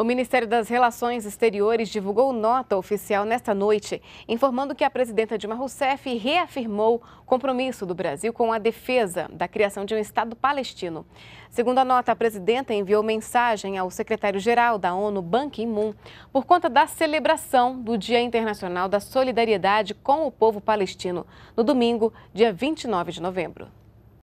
O Ministério das Relações Exteriores divulgou nota oficial nesta noite, informando que a presidenta Dilma Rousseff reafirmou compromisso do Brasil com a defesa da criação de um Estado palestino. Segundo a nota, a presidenta enviou mensagem ao secretário-geral da ONU, Ban Ki-moon, por conta da celebração do Dia Internacional da Solidariedade com o Povo Palestino, no domingo, dia 29 de novembro.